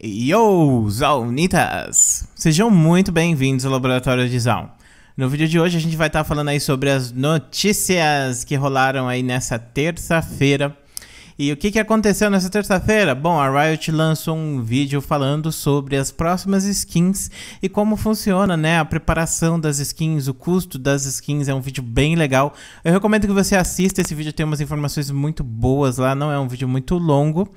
Yo, Zaunitas! Sejam muito bem-vindos ao Laboratório de Zaun. No vídeo de hoje a gente vai estar tá falando aí sobre as notícias que rolaram aí nessa terça-feira e o que, que aconteceu nessa terça-feira? Bom, a Riot lançou um vídeo falando sobre as próximas skins e como funciona, né? A preparação das skins, o custo das skins. É um vídeo bem legal. Eu recomendo que você assista. Esse vídeo tem umas informações muito boas lá. Não é um vídeo muito longo.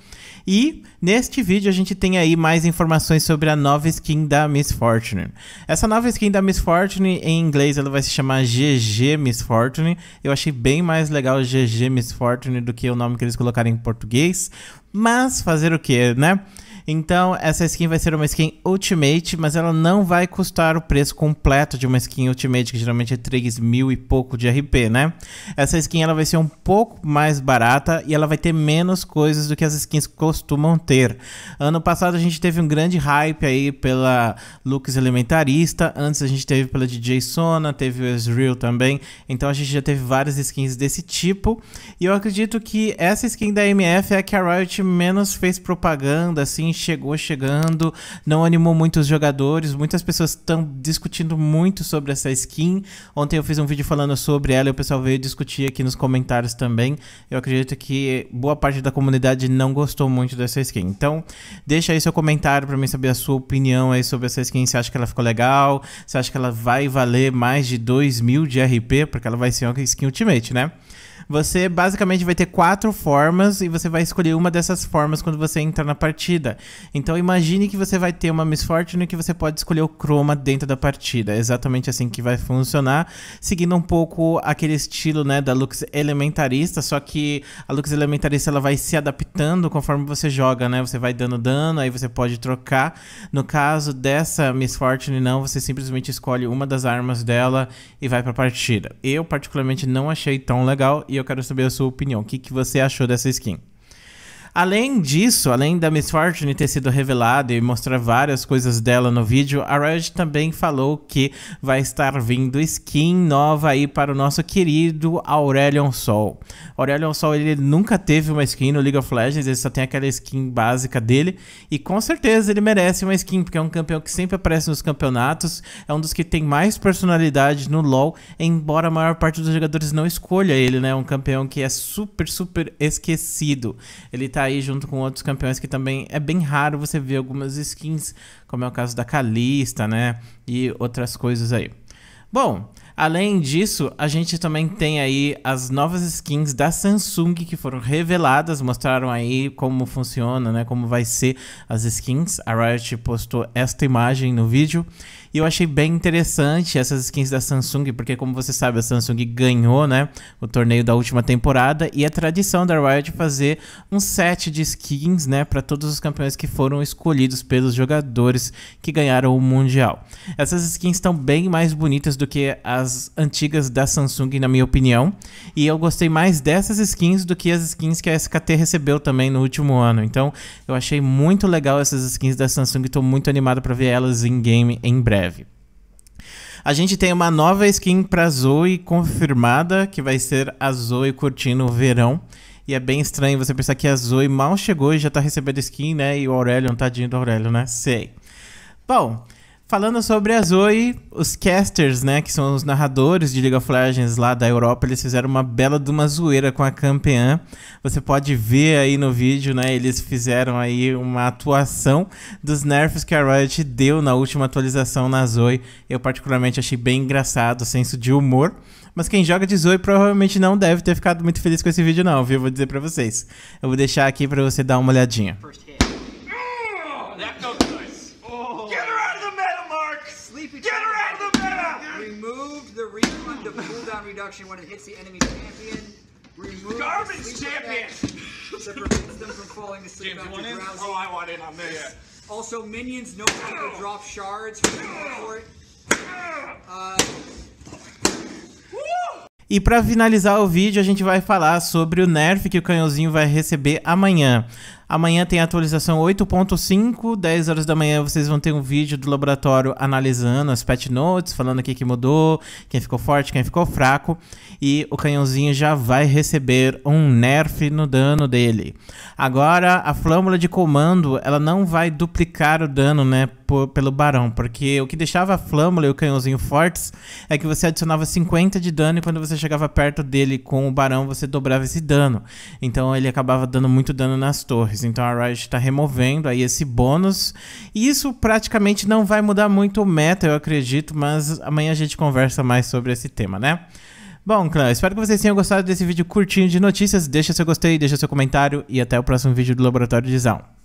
E neste vídeo a gente tem aí mais informações sobre a nova skin da Miss Fortune. Essa nova skin da Miss Fortune, em inglês, ela vai se chamar GG Miss Fortune. Eu achei bem mais legal GG Miss Fortune do que o nome que eles colocaram em português, mas fazer o que, né? Então, essa skin vai ser uma skin Ultimate, mas ela não vai custar o preço completo de uma skin Ultimate, que geralmente é 3 mil e pouco de RP, né? Essa skin ela vai ser um pouco mais barata e ela vai ter menos coisas do que as skins costumam ter. Ano passado a gente teve um grande hype aí pela Lux Elementarista, antes a gente teve pela DJ Sona, teve o Ezreal também, então a gente já teve várias skins desse tipo, e eu acredito que essa skin da MF é a que a Riot menos fez propaganda, assim, chegou chegando, não animou muitos jogadores. Muitas pessoas estão discutindo muito sobre essa skin. Ontem eu fiz um vídeo falando sobre ela e o pessoal veio discutir aqui nos comentários também. Eu acredito que boa parte da comunidade não gostou muito dessa skin. Então, deixa aí seu comentário para mim saber a sua opinião aí sobre essa skin. Você acha que ela ficou legal? Você acha que ela vai valer mais de 2 mil de RP? Porque ela vai ser uma skin Ultimate, né? Você basicamente vai ter quatro formas e você vai escolher uma dessas formas quando você entrar na partida. Então imagine que você vai ter uma Miss Fortune que você pode escolher o croma dentro da partida. É exatamente assim que vai funcionar, seguindo um pouco aquele estilo né, da Lux Elementarista, só que a Lux Elementarista ela vai se adaptando conforme você joga, né? Você vai dando dano, aí você pode trocar. No caso dessa Miss Fortune, não, você simplesmente escolhe uma das armas dela e vai pra partida. Eu particularmente não achei tão legal e eu quero saber a sua opinião. O que, que você achou dessa skin? Além disso, além da Miss Fortune ter sido revelada e mostrar várias coisas dela no vídeo, a Riot também falou que vai estar vindo skin nova aí para o nosso querido Aurelion Sol. Aurelion Sol, ele nunca teve uma skin no League of Legends, ele só tem aquela skin básica dele, e com certeza ele merece uma skin, porque é um campeão que sempre aparece nos campeonatos, é um dos que tem mais personalidade no LoL, embora a maior parte dos jogadores não escolha ele, né? É um campeão que é super, super esquecido. Ele tá tá aí junto com outros campeões que também é bem raro você ver algumas skins, como é o caso da Kalista, né? E outras coisas aí. Bom, além disso, a gente também tem aí as novas skins da Samsung que foram reveladas, mostraram aí como funciona, né, como vai ser as skins. A Riot postou esta imagem no vídeo. E eu achei bem interessante essas skins da Samsung, porque como você sabe, a Samsung ganhou, né, o torneio da última temporada e a tradição da Riot é fazer um set de skins, né, para todos os campeões que foram escolhidos pelos jogadores que ganharam o mundial. Essas skins estão bem mais bonitas do que as antigas da Samsung, na minha opinião, e eu gostei mais dessas skins do que as skins que a SKT recebeu também no último ano. Então, eu achei muito legal essas skins da Samsung, e estou muito animado para ver elas em game em breve breve. A gente tem uma nova skin pra Zoe confirmada, que vai ser a Zoe curtindo o verão. E é bem estranho você pensar que a Zoe mal chegou e já tá recebendo skin, né? E o Aurelion, tadinho do Aurelion, né? Sei. Bom, Falando sobre a Zoe, os casters, né, que são os narradores de League of Legends lá da Europa, eles fizeram uma bela de uma zoeira com a campeã. Você pode ver aí no vídeo, né, eles fizeram aí uma atuação dos nerfs que a Riot deu na última atualização na Zoe. Eu particularmente achei bem engraçado, senso de humor. Mas quem joga de Zoe provavelmente não deve ter ficado muito feliz com esse vídeo não, viu? Vou dizer para vocês. Eu vou deixar aqui para você dar uma olhadinha. First hit. performed a cooldown reduction when it hits the enemy champion. Remove Garbage champion! that prevents them from falling asleep James, after drowsing. Oh, I want in on this. Yeah. Also, minions no longer drop shards from the court. Uh, E para finalizar o vídeo, a gente vai falar sobre o nerf que o canhãozinho vai receber amanhã. Amanhã tem a atualização 8.5, 10 horas da manhã vocês vão ter um vídeo do laboratório analisando as patch notes, falando o que, que mudou, quem ficou forte, quem ficou fraco. E o canhãozinho já vai receber um nerf no dano dele. Agora, a flâmula de comando, ela não vai duplicar o dano, né, pelo barão, porque o que deixava a flâmula e o canhãozinho fortes é que você adicionava 50 de dano e quando você chegava perto dele com o barão, você dobrava esse dano. Então ele acabava dando muito dano nas torres. Então a Riot está removendo aí esse bônus. E isso praticamente não vai mudar muito o meta, eu acredito, mas amanhã a gente conversa mais sobre esse tema, né? Bom, clã, espero que vocês tenham gostado desse vídeo curtinho de notícias. Deixa seu gostei, deixa seu comentário e até o próximo vídeo do Laboratório de Zão.